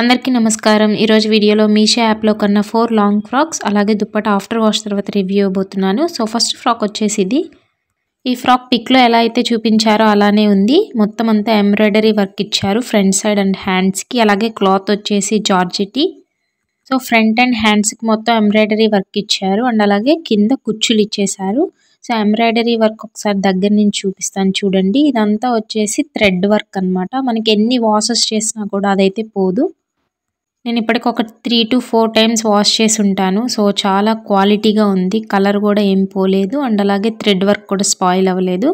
అందరికీ నమస్కారం ఈరోజు వీడియోలో మీషో యాప్లో కన్నా ఫోర్ లాంగ్ ఫ్రాక్స్ అలాగే దుప్పట ఆఫ్టర్ వాష్ తర్వాత రివ్యూ ఇవ్వబోతున్నాను సో ఫస్ట్ ఫ్రాక్ వచ్చేసి ఇది ఈ ఫ్రాక్ పిక్లో ఎలా అయితే చూపించారో అలానే ఉంది మొత్తం అంతా ఎంబ్రాయిడరీ వర్క్ ఇచ్చారు ఫ్రంట్ సైడ్ అండ్ హ్యాండ్స్కి అలాగే క్లాత్ వచ్చేసి జార్జిటి సో ఫ్రంట్ అండ్ హ్యాండ్స్కి మొత్తం ఎంబ్రాయిడరీ వర్క్ ఇచ్చారు అండ్ అలాగే కింద కుచ్చులు ఇచ్చేశారు సో ఎంబ్రాయిడరీ వర్క్ ఒకసారి దగ్గర నుంచి చూపిస్తాను చూడండి ఇదంతా వచ్చేసి థ్రెడ్ వర్క్ అనమాట మనకి ఎన్ని వాసెస్ చేసినా కూడా అదైతే పోదు నేను ఇప్పటికి ఒక three to four times wash చేసి ఉంటాను సో చాలా క్వాలిటీగా ఉంది కలర్ కూడా ఏం పోలేదు అండ్ అలాగే థ్రెడ్ వర్క్ కూడా స్పాయిల్ అవ్వలేదు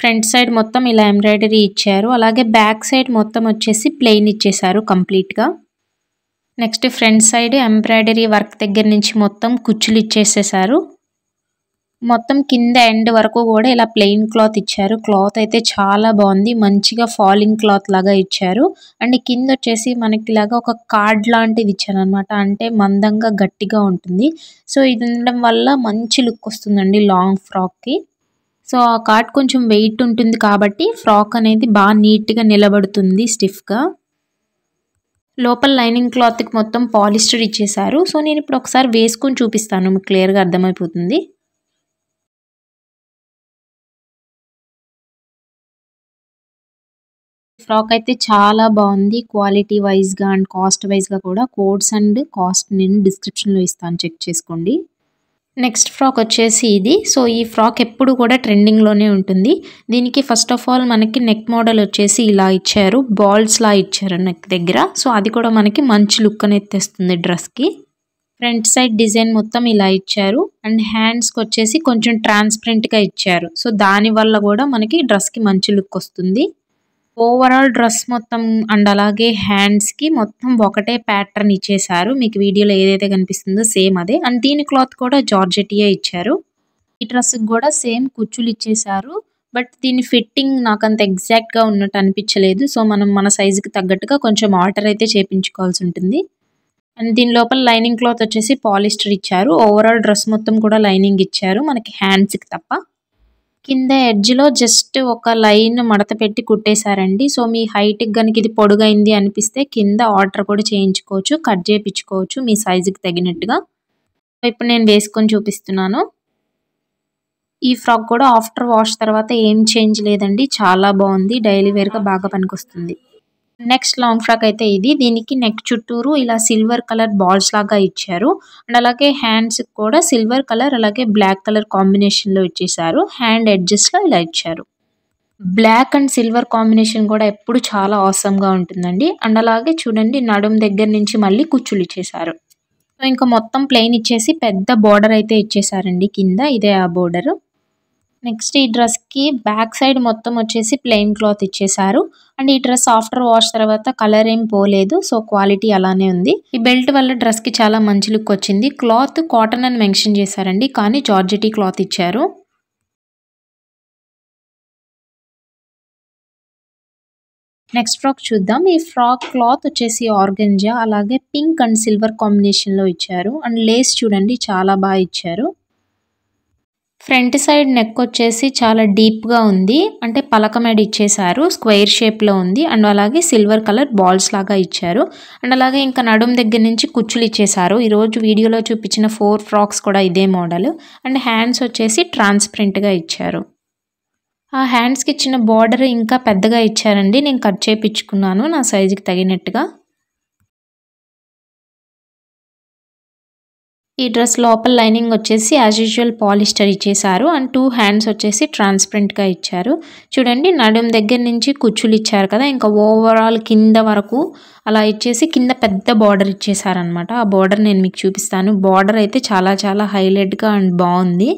ఫ్రంట్ సైడ్ మొత్తం ఇలా ఎంబ్రాయిడరీ ఇచ్చారు అలాగే బ్యాక్ సైడ్ మొత్తం వచ్చేసి ప్లెయిన్ ఇచ్చేసారు కంప్లీట్గా next front side embroidery work దగ్గర నుంచి మొత్తం కుచ్చులు ఇచ్చేసేసారు మొత్తం కింద ఎండ్ వరకు కూడా ఇలా ప్లెయిన్ క్లాత్ ఇచ్చారు క్లాత్ అయితే చాలా బాగుంది మంచిగా ఫాలింగ్ క్లాత్ లాగా ఇచ్చారు అండ్ కింద వచ్చేసి మనకి ఇలాగా ఒక కార్డ్ లాంటిది ఇచ్చారనమాట అంటే మందంగా గట్టిగా ఉంటుంది సో ఇది ఉండడం వల్ల మంచి లుక్ వస్తుందండి లాంగ్ ఫ్రాక్కి సో ఆ కార్డ్ కొంచెం వెయిట్ ఉంటుంది కాబట్టి ఫ్రాక్ అనేది బాగా నీట్గా నిలబడుతుంది స్టిఫ్గా లోపల లైనింగ్ క్లాత్కి మొత్తం పాలిస్టర్ ఇచ్చేసారు సో నేను ఇప్పుడు ఒకసారి వేసుకొని చూపిస్తాను మీకు క్లియర్గా అర్థమైపోతుంది ఫ్రాక్ అయితే చాలా బాగుంది క్వాలిటీ వైజ్ గా అండ్ కాస్ట్ వైజ్ గా కూడా కోడ్స్ అండ్ కాస్ట్ నేను డిస్క్రిప్షన్ లో ఇస్తాను చెక్ చేసుకోండి నెక్స్ట్ ఫ్రాక్ వచ్చేసి ఇది సో ఈ ఫ్రాక్ ఎప్పుడు కూడా ట్రెండింగ్లోనే ఉంటుంది దీనికి ఫస్ట్ ఆఫ్ ఆల్ మనకి నెక్ మోడల్ వచ్చేసి ఇలా ఇచ్చారు బాల్స్లా ఇచ్చారు నెక్ దగ్గర సో అది కూడా మనకి మంచి లుక్ అనేది తెస్తుంది డ్రెస్కి ఫ్రంట్ సైడ్ డిజైన్ మొత్తం ఇలా ఇచ్చారు అండ్ హ్యాండ్స్కి వచ్చేసి కొంచెం ట్రాన్స్పరెంట్గా ఇచ్చారు సో దానివల్ల కూడా మనకి డ్రెస్కి మంచి లుక్ వస్తుంది ఓవరాల్ డ్రెస్ మొత్తం అండ్ అలాగే హ్యాండ్స్కి మొత్తం ఒకటే ప్యాటర్న్ ఇచ్చేసారు మీకు వీడియోలో ఏదైతే కనిపిస్తుందో సేమ్ అదే అండ్ దీని క్లాత్ కూడా జార్జెటియా ఇచ్చారు ఈ డ్రెస్కి కూడా సేమ్ కుచ్చులు ఇచ్చేసారు బట్ దీని ఫిట్టింగ్ నాకు అంత ఎగ్జాక్ట్గా ఉన్నట్టు అనిపించలేదు సో మనం మన సైజుకి తగ్గట్టుగా కొంచెం ఆర్డర్ అయితే చేపించుకోవాల్సి ఉంటుంది అండ్ దీని లోపల లైనింగ్ క్లాత్ వచ్చేసి పాలిస్టర్ ఇచ్చారు ఓవరాల్ డ్రెస్ మొత్తం కూడా లైనింగ్ ఇచ్చారు మనకి హ్యాండ్స్కి తప్ప కింద ఎడ్జ్లో జస్ట్ ఒక లైన్ మడత పెట్టి కుట్టేశారండి సో మీ హైట్కి కనుక ఇది పొడుగైంది అనిపిస్తే కింద ఆర్డర్ కూడా చేయించుకోవచ్చు కట్ చేయించుకోవచ్చు మీ సైజుకి తగినట్టుగా ఇప్పుడు నేను వేసుకొని చూపిస్తున్నాను ఈ ఫ్రాక్ కూడా ఆఫ్టర్ వాష్ తర్వాత ఏం చేంజ్ లేదండి చాలా బాగుంది డైలీ వేర్గా బాగా పనికొస్తుంది నెక్స్ట్ లాంగ్ ఫ్రాక్ అయితే ఇది దీనికి నెక్ చుట్టూరు ఇలా సిల్వర్ కలర్ బాల్స్ లాగా ఇచ్చారు అండ్ అలాగే హ్యాండ్స్ కూడా సిల్వర్ కలర్ అలాగే బ్లాక్ కలర్ కాంబినేషన్ లో ఇచ్చేసారు హ్యాండ్ ఎడ్జెస్ లో ఇలా ఇచ్చారు బ్లాక్ అండ్ సిల్వర్ కాంబినేషన్ కూడా ఎప్పుడు చాలా గా ఉంటుందండి అండ్ అలాగే చూడండి నడుం దగ్గర నుంచి మళ్ళీ కుచ్చులు ఇచ్చేసారు ఇంకా మొత్తం ప్లెయిన్ ఇచ్చేసి పెద్ద బోర్డర్ అయితే ఇచ్చేసారండి కింద ఇదే ఆ బోర్డర్ నెక్స్ట్ ఈ డ్రెస్కి బ్యాక్ సైడ్ మొత్తం వచ్చేసి ప్లెయిన్ క్లాత్ ఇచ్చేసారు అండ్ ఈ డ్రెస్ ఆఫ్టర్ వాష్ తర్వాత కలర్ ఏం పోలేదు సో క్వాలిటీ అలానే ఉంది ఈ బెల్ట్ వల్ల డ్రెస్కి చాలా మంచి లుక్ వచ్చింది క్లాత్ కాటన్ అని మెన్షన్ చేశారండి కానీ జార్జెటీ క్లాత్ ఇచ్చారు నెక్స్ట్ ఫ్రాక్ చూద్దాం ఈ ఫ్రాక్ క్లాత్ వచ్చేసి ఆర్గంజా అలాగే పింక్ అండ్ సిల్వర్ కాంబినేషన్లో ఇచ్చారు అండ్ లేస్ చూడండి చాలా బాగా ఇచ్చారు ఫ్రంట్ సైడ్ నెక్ వచ్చేసి చాలా డీప్గా ఉంది అంటే పలక మీద ఇచ్చేసారు స్క్వేర్ షేప్లో ఉంది అండ్ అలాగే సిల్వర్ కలర్ బాల్స్ లాగా ఇచ్చారు అండ్ అలాగే ఇంకా నడుం దగ్గర నుంచి కుచ్చులు ఇచ్చేసారు ఈరోజు వీడియోలో చూపించిన ఫోర్ ఫ్రాక్స్ కూడా ఇదే మోడల్ అండ్ హ్యాండ్స్ వచ్చేసి ట్రాన్స్పరెంట్గా ఇచ్చారు ఆ హ్యాండ్స్కి ఇచ్చిన బార్డర్ ఇంకా పెద్దగా ఇచ్చారండి నేను కట్ చేపించుకున్నాను నా సైజుకి తగినట్టుగా ఈ డ్రెస్ లోపల లైనింగ్ వచ్చేసి యాజ్ యూజువల్ పాలిస్టర్ ఇచ్చేసారు అండ్ టూ హ్యాండ్స్ వచ్చేసి ట్రాన్స్పరెంట్గా ఇచ్చారు చూడండి నడుం దగ్గర నుంచి కుచ్చులు ఇచ్చారు కదా ఇంకా ఓవరాల్ కింద వరకు అలా ఇచ్చేసి కింద పెద్ద బార్డర్ ఇచ్చేసారనమాట ఆ బార్డర్ నేను మీకు చూపిస్తాను బార్డర్ అయితే చాలా చాలా హైలైట్గా అండ్ బాగుంది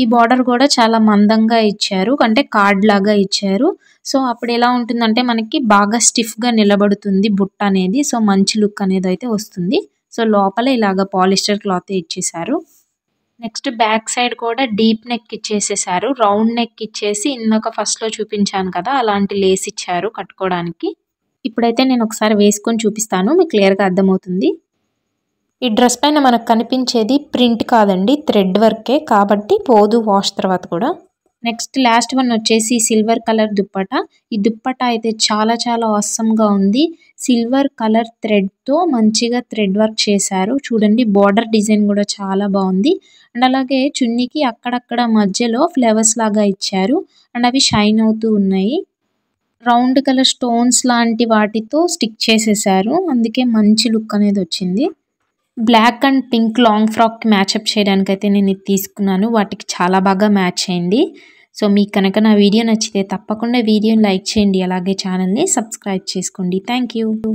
ఈ బార్డర్ కూడా చాలా మందంగా ఇచ్చారు అంటే కార్డ్ లాగా ఇచ్చారు సో అప్పుడు ఎలా ఉంటుందంటే మనకి బాగా స్టిఫ్ గా నిలబడుతుంది బుట్ట అనేది సో మంచి లుక్ అనేది అయితే వస్తుంది సో లోపల ఇలాగ పాలిస్టర్ క్లాత్ ఇచ్చేసారు నెక్స్ట్ బ్యాక్ సైడ్ కూడా డీప్ నెక్ ఇచ్చేసేసారు రౌండ్ నెక్ ఇచ్చేసి ఇందాక ఫస్ట్ లో చూపించాను కదా అలాంటి లేస్ ఇచ్చారు కట్టుకోవడానికి ఇప్పుడైతే నేను ఒకసారి వేసుకొని చూపిస్తాను మీకు క్లియర్గా అర్థమవుతుంది ఈ డ్రెస్ పైన మనకు కనిపించేది ప్రింట్ కాదండి థ్రెడ్ వర్కే కాబట్టి పోదు వాష్ తర్వాత కూడా నెక్స్ట్ లాస్ట్ వన్ వచ్చేసి సిల్వర్ కలర్ దుప్పట ఈ దుప్పట అయితే చాలా చాలా అసంగా ఉంది సిల్వర్ కలర్ థ్రెడ్తో తో మంచిగా థ్రెడ్ వర్క్ చేశారు చూడండి బార్డర్ డిజైన్ కూడా చాలా బాగుంది అండ్ అలాగే చున్నీకి అక్కడక్కడ మధ్యలో ఫ్లవర్స్ లాగా ఇచ్చారు అండ్ అవి షైన్ అవుతూ ఉన్నాయి రౌండ్ కలర్ స్టోన్స్ లాంటి వాటితో స్టిక్ చేసేసారు అందుకే మంచి లుక్ అనేది వచ్చింది బ్లాక్ అండ్ పింక్ లాంగ్ ఫ్రాక్కి మ్యాచప్ చేయడానికి అయితే నేను ఇది తీసుకున్నాను వాటికి చాలా బాగా మ్యాచ్ అయింది సో మీకు కనుక నా వీడియో నచ్చితే తప్పకుండా వీడియోని లైక్ చేయండి అలాగే ఛానల్ని సబ్స్క్రైబ్ చేసుకోండి థ్యాంక్